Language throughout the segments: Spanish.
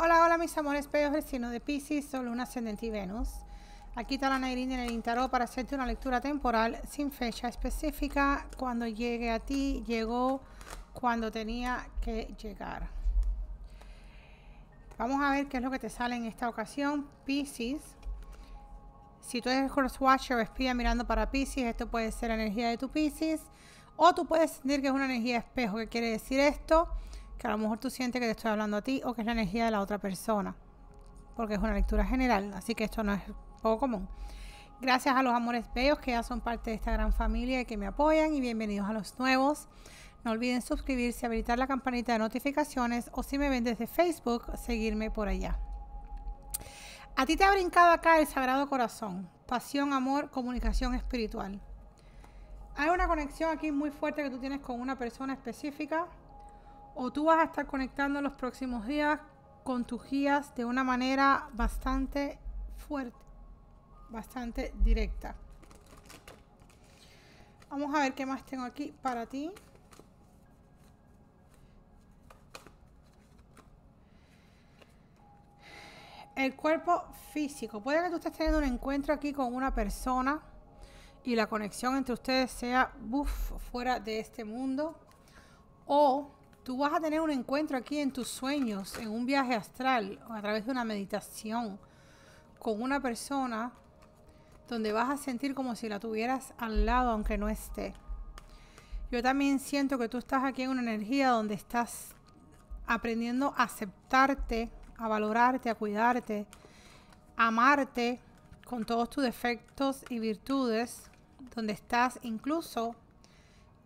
Hola, hola mis amores el signo de Pisces, solo un Ascendente y Venus. Aquí está la Nairín en el intaro para hacerte una lectura temporal sin fecha específica. Cuando llegue a ti, llegó cuando tenía que llegar. Vamos a ver qué es lo que te sale en esta ocasión, Pisces. Si tú eres crosswatcher Watcher o espía mirando para Pisces, esto puede ser energía de tu Pisces. O tú puedes sentir que es una energía espejo. ¿Qué quiere decir esto? que a lo mejor tú sientes que te estoy hablando a ti o que es la energía de la otra persona, porque es una lectura general, así que esto no es poco común. Gracias a los amores bellos que ya son parte de esta gran familia y que me apoyan y bienvenidos a los nuevos. No olviden suscribirse, habilitar la campanita de notificaciones o si me ven desde Facebook, seguirme por allá. A ti te ha brincado acá el Sagrado Corazón, pasión, amor, comunicación espiritual. Hay una conexión aquí muy fuerte que tú tienes con una persona específica o tú vas a estar conectando los próximos días con tus guías de una manera bastante fuerte, bastante directa. Vamos a ver qué más tengo aquí para ti. El cuerpo físico. Puede que tú estés teniendo un encuentro aquí con una persona y la conexión entre ustedes sea fuera de este mundo. O Tú vas a tener un encuentro aquí en tus sueños, en un viaje astral, a través de una meditación con una persona donde vas a sentir como si la tuvieras al lado aunque no esté. Yo también siento que tú estás aquí en una energía donde estás aprendiendo a aceptarte, a valorarte, a cuidarte, a amarte con todos tus defectos y virtudes, donde estás incluso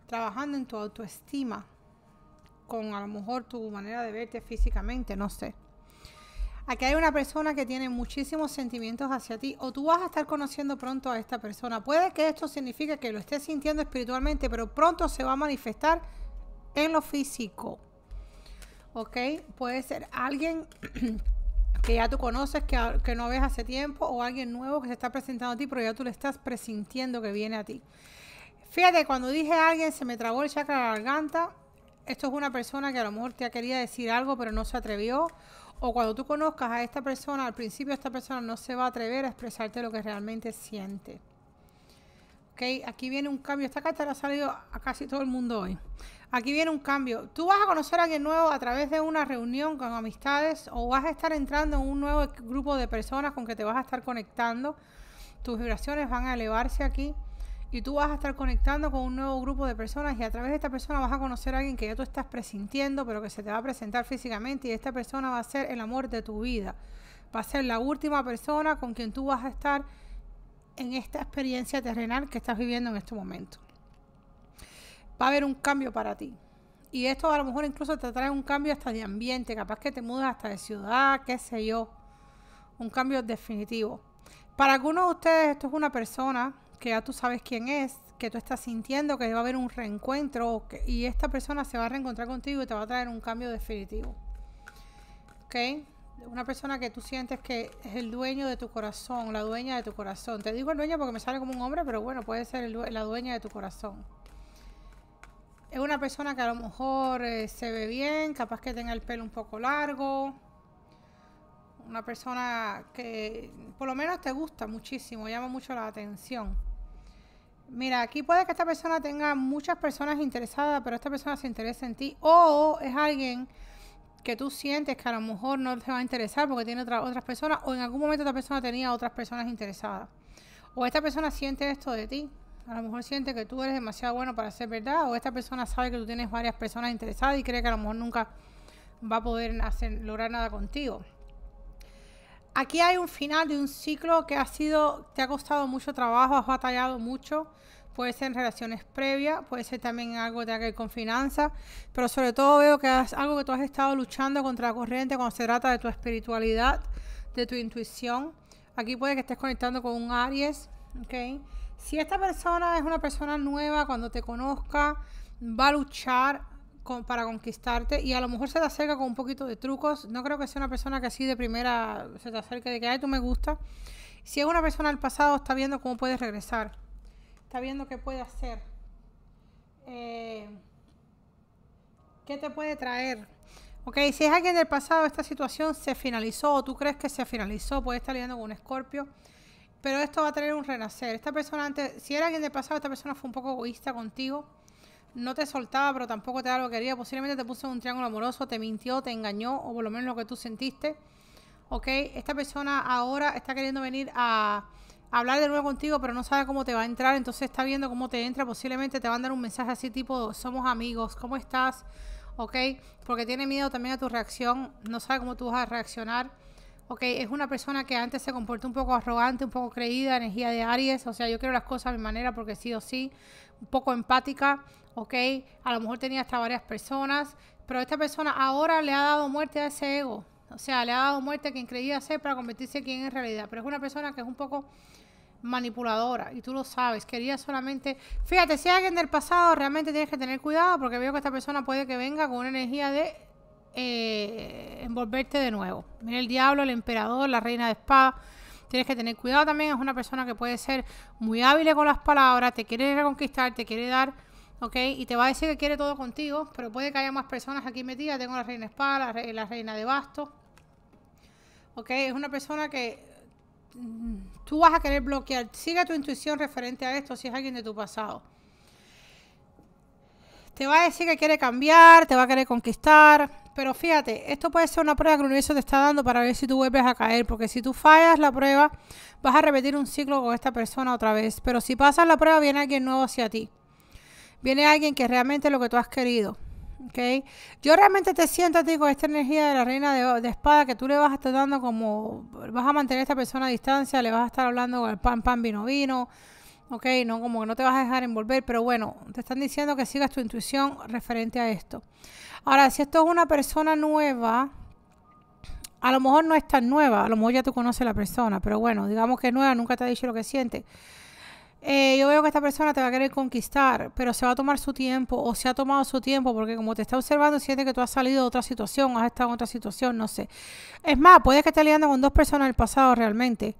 trabajando en tu autoestima con a lo mejor tu manera de verte físicamente, no sé. Aquí hay una persona que tiene muchísimos sentimientos hacia ti o tú vas a estar conociendo pronto a esta persona. Puede que esto signifique que lo estés sintiendo espiritualmente, pero pronto se va a manifestar en lo físico. ¿Ok? Puede ser alguien que ya tú conoces, que, que, no ves hace tiempo, o alguien nuevo que se está presentando a ti, pero ya tú le estás presintiendo que viene a ti. Fíjate, cuando dije a alguien se me trabó el chakra de la garganta, esto es una persona que a lo mejor te ha querido decir algo, pero no se atrevió. O cuando tú conozcas a esta persona, al principio esta persona no se va a atrever a expresarte lo que realmente siente. ok, aquí viene un cambio. Esta carta la ha salido a casi todo el mundo hoy. Aquí viene un cambio. Tú vas a conocer a alguien nuevo a través de una reunión con amistades o vas a estar entrando en un nuevo grupo de personas con que te vas a estar conectando. Tus vibraciones van a elevarse aquí y tú vas a estar conectando con un nuevo grupo de personas y a través de esta persona vas a conocer a alguien que ya tú estás presintiendo, pero que se te va a presentar físicamente y esta persona va a ser el amor de tu vida. Va a ser la última persona con quien tú vas a estar en esta experiencia terrenal que estás viviendo en este momento. Va a haber un cambio para ti. Y esto a lo mejor incluso te trae un cambio hasta de ambiente, capaz que te mudas hasta de ciudad, qué sé yo. Un cambio definitivo para algunos de ustedes esto es una persona que ya tú sabes quién es, que tú estás sintiendo que va a haber un reencuentro y esta persona se va a reencontrar contigo y te va a traer un cambio definitivo. ¿Ok? Una persona que tú sientes que es el dueño de tu corazón, la dueña de tu corazón. Te digo el dueño porque me sale como un hombre, pero bueno, puede ser la dueña de tu corazón. Es una persona que a lo mejor eh, se ve bien, capaz que tenga el pelo un poco largo, una persona que por lo menos te gusta muchísimo, llama mucho la atención. Mira, aquí puede que esta persona tenga muchas personas interesadas, pero esta persona se interesa en ti o es alguien que tú sientes que a lo mejor no te va a interesar porque tiene otras personas o en algún momento esta persona tenía otras personas interesadas. O esta persona siente esto de ti. A lo mejor siente que tú eres demasiado bueno para ser verdad o esta persona sabe que tú tienes varias personas interesadas y cree que a lo mejor nunca va a poder hacer, lograr nada contigo aquí hay un final de un ciclo que ha sido, te ha costado mucho trabajo, has batallado mucho. Puede ser en relaciones previas, puede ser también algo que tenga que con finanzas, pero sobre todo veo que es algo que tú has estado luchando contra la corriente cuando se trata de tu espiritualidad, de tu intuición. Aquí puede que estés conectando con un Aries, ¿ok? Si esta persona es una persona nueva, cuando te conozca, va a luchar para conquistarte y a lo mejor se te acerca con un poquito de trucos. No creo que sea una persona que así de primera se te acerque de que, ay, tú me gusta. Si es una persona del pasado, está viendo cómo puedes regresar. Está viendo qué puede hacer. Eh, ¿Qué te puede traer? Ok, si es alguien del pasado, esta situación se finalizó o tú crees que se finalizó, puede estar lidiando con un escorpio, pero esto va a tener un renacer. Esta persona antes, si era alguien del pasado, esta persona fue un poco egoísta contigo no te soltaba, pero tampoco te da lo que quería. Posiblemente te puso en un triángulo amoroso, te mintió, te engañó, o por lo menos lo que tú sentiste. ¿Ok? Esta persona ahora está queriendo venir a hablar de nuevo contigo, pero no sabe cómo te va a entrar, entonces está viendo cómo te entra. Posiblemente te va a dar un mensaje así tipo, somos amigos, ¿cómo estás? ¿Ok? Porque tiene miedo también a tu reacción, no sabe cómo tú vas a reaccionar ok, es una persona que antes se comportó un poco arrogante, un poco creída, energía de Aries, o sea, yo quiero las cosas de mi manera porque sí o sí, un poco empática, ok, a lo mejor tenía hasta varias personas, pero esta persona ahora le ha dado muerte a ese ego, o sea, le ha dado muerte a quien creía ser para convertirse en quien en realidad, pero es una persona que es un poco manipuladora y tú lo sabes, quería solamente, fíjate, si alguien del pasado realmente tienes que tener cuidado porque veo que esta persona puede que venga con una energía de eh, envolverte de nuevo. Mira el diablo, el emperador, la reina de espada. Tienes que tener cuidado también, es una persona que puede ser muy hábil con las palabras, te quiere reconquistar, te quiere dar, ¿ok? Y te va a decir que quiere todo contigo, pero puede que haya más personas aquí metidas. Tengo la reina de espada, la, reina de basto. ¿Ok? Es una persona que mm, tú vas a querer bloquear. Sigue tu intuición referente a esto si es alguien de tu pasado. Te va a decir que quiere cambiar, te va a querer conquistar. Pero fíjate, esto puede ser una prueba que el universo te está dando para ver si tú vuelves a caer, porque si tú fallas la prueba, vas a repetir un ciclo con esta persona otra vez. Pero si pasas la prueba, viene alguien nuevo hacia ti. Viene alguien que realmente es lo que tú has querido. ¿ok? Yo realmente te siento a ti con esta energía de la reina de, de, espada que tú le vas a estar dando como, vas a mantener a esta persona a distancia, le vas a estar hablando con el pan, pan, vino, vino, ¿ok? No, como que no te vas a dejar envolver, pero bueno, te están diciendo que sigas tu intuición referente a esto. Ahora, si esto es una persona nueva, a lo mejor no es tan nueva, a lo mejor ya tú conoces a la persona, pero bueno, digamos que es nueva, nunca te ha dicho lo que siente. Eh, yo veo que esta persona te va a querer conquistar, pero se va a tomar su tiempo o se ha tomado su tiempo porque como te está observando siente que tú has salido de otra situación, has estado en otra situación, no sé. Es más, puede que esté liando con dos personas del pasado realmente.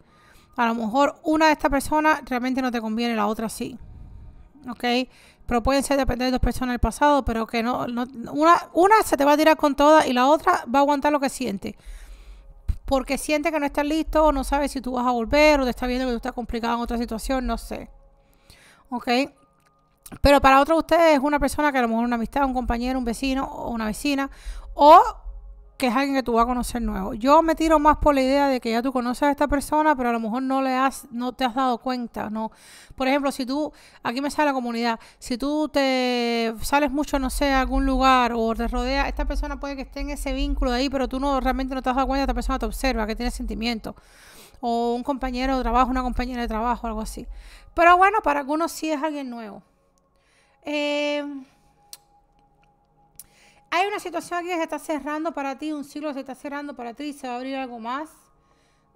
A lo mejor una de estas personas realmente no te conviene, la otra sí. ¿Ok? Pero pueden ser depender de dos personas en el pasado, pero que no, una, una se te va a tirar con toda y la otra va a aguantar lo que siente porque siente que no estás listo o no sabe si tú vas a volver o te está viendo que tú estás complicado en otra situación, no sé. ¿Ok? Pero para otro de ustedes es una persona que a lo mejor una amistad, un compañero, un vecino o una vecina o que es alguien que tú vas a conocer nuevo. Yo me tiro más por la idea de que ya tú conoces a esta persona, pero a lo mejor no le has, no te has dado cuenta, ¿no? Por ejemplo, si tú, aquí me sale la comunidad, si tú te sales mucho, no sé, a algún lugar o te rodea, esta persona puede que esté en ese vínculo de ahí, pero tú no realmente no te has dado cuenta, esta persona te observa, que tiene sentimientos. O un compañero de trabajo, una compañera de trabajo, algo así. Pero bueno, para algunos sí es alguien nuevo. Eh, hay una situación aquí que se está cerrando para ti, un ciclo se está cerrando para ti se va a abrir algo más.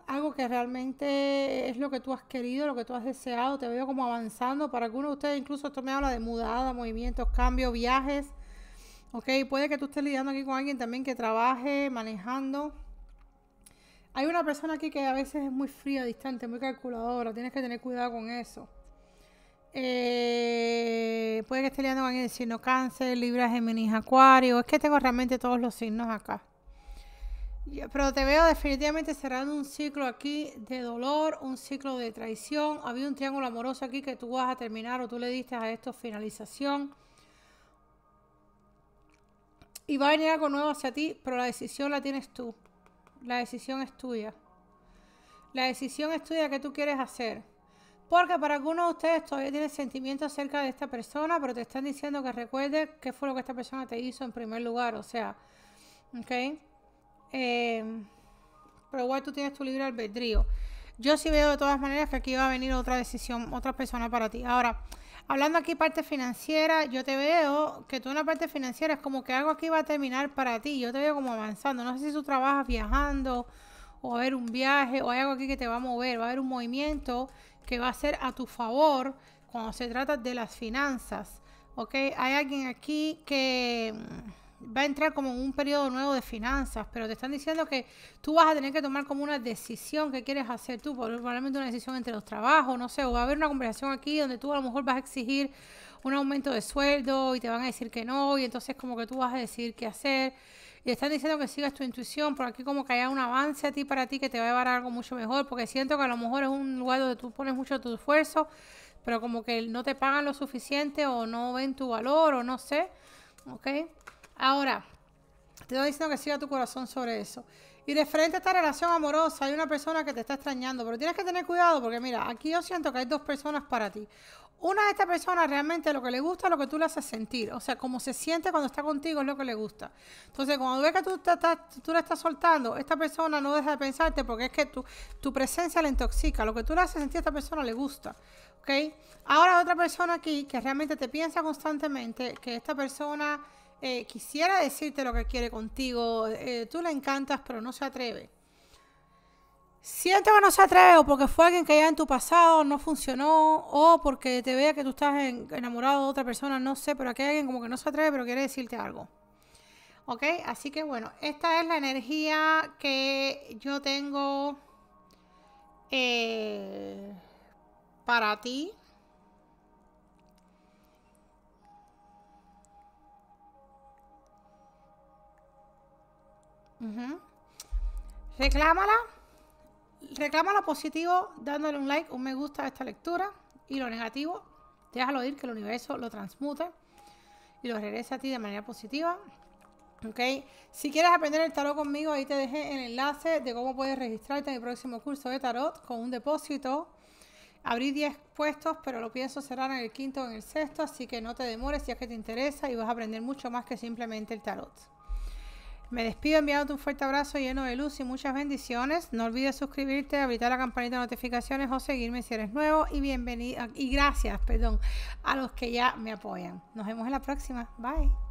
Algo que realmente es lo que tú has querido, lo que tú has deseado. Te veo como avanzando. Para algunos de ustedes incluso esto me habla de mudada, movimientos, cambios, viajes. Ok, puede que tú estés lidiando aquí con alguien también que trabaje, manejando. Hay una persona aquí que a veces es muy fría, distante, muy calculadora. Tienes que tener cuidado con eso. Eh, puede que esté liando con el signo cáncer, Libra, Géminis, Acuario. Es que tengo realmente todos los signos acá. Pero te veo definitivamente cerrando un ciclo aquí de dolor, un ciclo de traición. Había un triángulo amoroso aquí que tú vas a terminar o tú le diste a esto finalización. Y va a venir algo nuevo hacia ti, pero la decisión la tienes tú. La decisión es tuya. La decisión es tuya que tú quieres hacer. Porque para algunos de ustedes todavía tienen sentimientos acerca de esta persona, pero te están diciendo que recuerdes qué fue lo que esta persona te hizo en primer lugar, o sea, ¿ok? Eh, pero igual tú tienes tu libre albedrío. Yo sí veo de todas maneras que aquí va a venir otra decisión, otra persona para ti. Ahora, hablando aquí parte financiera, yo te veo que tú en la parte financiera es como que algo aquí va a terminar para ti. Yo te veo como avanzando. No sé si tú trabajas viajando o a ver un viaje o hay algo aquí que te va a mover, va a haber un movimiento que va a ser a tu favor cuando se trata de las finanzas. ¿Ok? Hay alguien aquí que mm, va a entrar como en un periodo nuevo de finanzas, pero te están diciendo que tú vas a tener que tomar como una decisión que quieres hacer tú, probablemente una decisión entre los trabajos, no sé, o va a haber una conversación aquí donde tú a lo mejor vas a exigir un aumento de sueldo y te van a decir que no, y entonces como que tú vas a decir qué hacer. Y están diciendo que sigas tu intuición, por aquí como que haya un avance a ti para ti que te va a llevar a algo mucho mejor, porque siento que a lo mejor es un lugar donde tú pones mucho tu esfuerzo, pero como que no te pagan lo suficiente o no ven tu valor o no sé, ¿ok? Ahora, te estoy diciendo que siga tu corazón sobre eso. Y de frente a esta relación amorosa hay una persona que te está extrañando, pero tienes que tener cuidado porque mira, aquí yo siento que hay dos personas para ti. Una de estas personas realmente lo que le gusta es lo que tú le haces sentir, o sea, como se siente cuando está contigo es lo que le gusta. Entonces, cuando ves que tú, la estás soltando, esta persona no deja de pensarte porque es que tu, tu presencia le intoxica, lo que tú le haces sentir a esta persona le gusta. ¿Ok? Ahora otra persona aquí que realmente te piensa constantemente, que esta persona eh, quisiera decirte lo que quiere contigo, eh, tú le encantas, pero no se atreve. Siento que no se atreve o porque fue alguien que ya en tu pasado no funcionó o porque te vea que tú estás enamorado de otra persona, no sé, pero aquí hay alguien como que no se atreve pero quiere decirte algo. ¿Ok? Así que bueno, esta es la energía que yo tengo eh, para ti. Reclámala. positivo dándole un like, un me gusta a esta lectura. Y lo negativo, déjalo ir, que el universo lo transmute y lo regresa a ti de manera positiva. ¿Ok? Si quieres aprender el tarot conmigo, ahí te dejé el enlace de cómo puedes registrarte en el próximo curso de tarot con un depósito. Abrí 10 puestos, pero lo pienso cerrar en el quinto o en el sexto, así que no te demores si es que te interesa y vas a aprender mucho más que simplemente el tarot. Me despido enviándote un fuerte abrazo lleno de luz y muchas bendiciones. No olvides suscribirte, habilitar la campanita de notificaciones o seguirme si eres nuevo y bienvenido y gracias, perdón, a los que ya me apoyan. Nos vemos en la próxima. Bye.